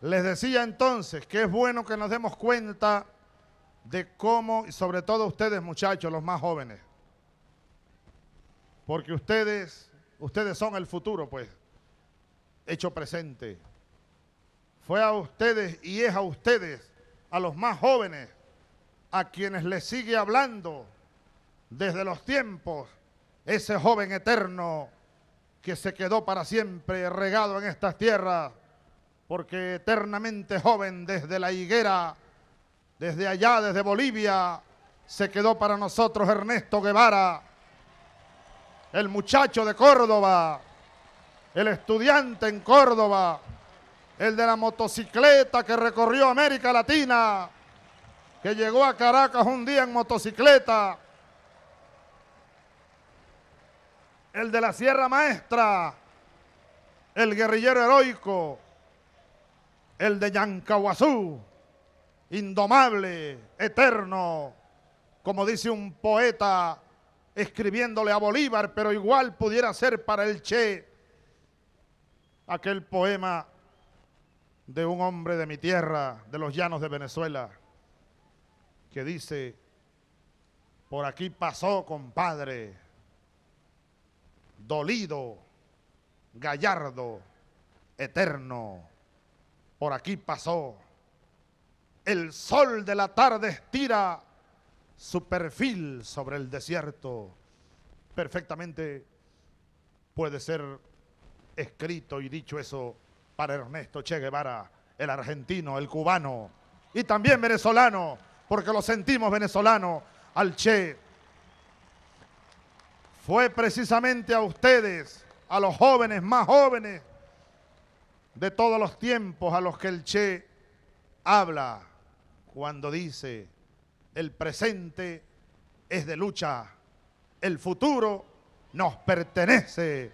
Les decía entonces que es bueno que nos demos cuenta de cómo, y sobre todo ustedes muchachos, los más jóvenes, porque ustedes, ustedes son el futuro, pues, hecho presente. Fue a ustedes y es a ustedes, a los más jóvenes, a quienes les sigue hablando desde los tiempos, ese joven eterno que se quedó para siempre regado en estas tierras porque eternamente joven desde la higuera, desde allá, desde Bolivia, se quedó para nosotros Ernesto Guevara, el muchacho de Córdoba, el estudiante en Córdoba, el de la motocicleta que recorrió América Latina, que llegó a Caracas un día en motocicleta, el de la Sierra Maestra, el guerrillero heroico, el de Yancahuazú, indomable, eterno, como dice un poeta escribiéndole a Bolívar, pero igual pudiera ser para el Che aquel poema de un hombre de mi tierra, de los llanos de Venezuela, que dice, por aquí pasó, compadre, dolido, gallardo, eterno por aquí pasó. El sol de la tarde estira su perfil sobre el desierto. Perfectamente puede ser escrito y dicho eso para Ernesto Che Guevara, el argentino, el cubano y también venezolano, porque lo sentimos venezolano al Che. Fue precisamente a ustedes, a los jóvenes más jóvenes, de todos los tiempos a los que el Che habla cuando dice, el presente es de lucha, el futuro nos pertenece,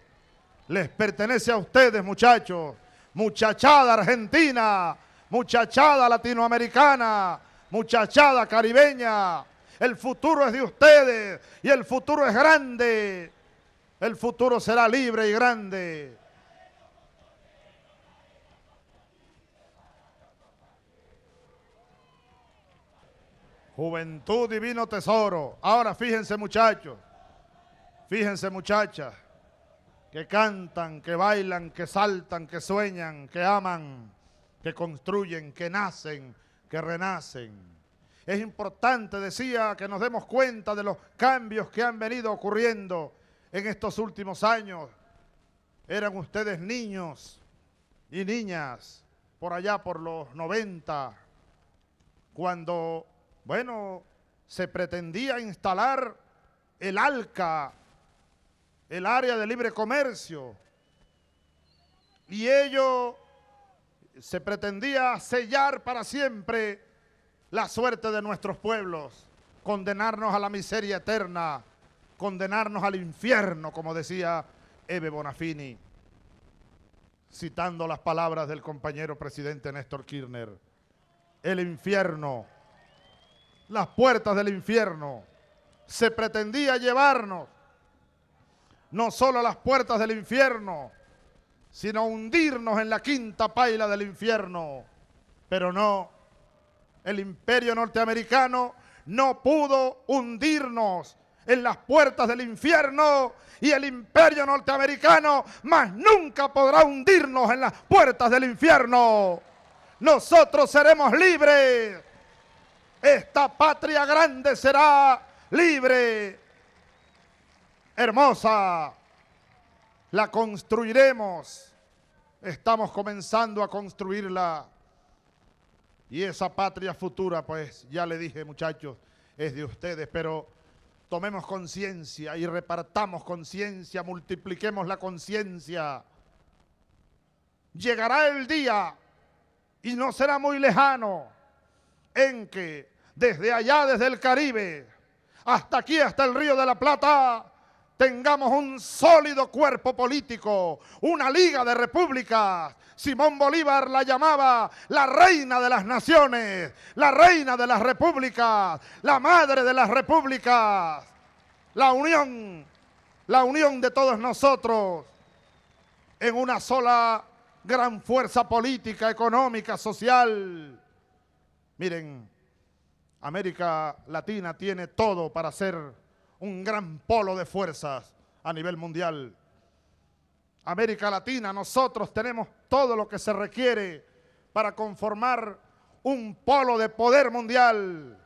les pertenece a ustedes muchachos, muchachada argentina, muchachada latinoamericana, muchachada caribeña, el futuro es de ustedes y el futuro es grande, el futuro será libre y grande. Juventud, divino tesoro. Ahora fíjense muchachos, fíjense muchachas, que cantan, que bailan, que saltan, que sueñan, que aman, que construyen, que nacen, que renacen. Es importante, decía, que nos demos cuenta de los cambios que han venido ocurriendo en estos últimos años. Eran ustedes niños y niñas por allá por los 90, cuando bueno, se pretendía instalar el ALCA, el área de libre comercio, y ello se pretendía sellar para siempre la suerte de nuestros pueblos, condenarnos a la miseria eterna, condenarnos al infierno, como decía Eve Bonafini, citando las palabras del compañero presidente Néstor Kirchner. El infierno las puertas del infierno. Se pretendía llevarnos no solo a las puertas del infierno, sino hundirnos en la quinta paila del infierno. Pero no, el imperio norteamericano no pudo hundirnos en las puertas del infierno y el imperio norteamericano más nunca podrá hundirnos en las puertas del infierno. Nosotros seremos libres esta patria grande será libre, hermosa. La construiremos. Estamos comenzando a construirla. Y esa patria futura, pues ya le dije muchachos, es de ustedes, pero tomemos conciencia y repartamos conciencia, multipliquemos la conciencia. Llegará el día, y no será muy lejano, en que desde allá, desde el Caribe, hasta aquí, hasta el Río de la Plata, tengamos un sólido cuerpo político, una liga de repúblicas. Simón Bolívar la llamaba la reina de las naciones, la reina de las repúblicas, la madre de las repúblicas, la unión, la unión de todos nosotros en una sola gran fuerza política, económica, social. Miren, América Latina tiene todo para ser un gran polo de fuerzas a nivel mundial. América Latina, nosotros tenemos todo lo que se requiere para conformar un polo de poder mundial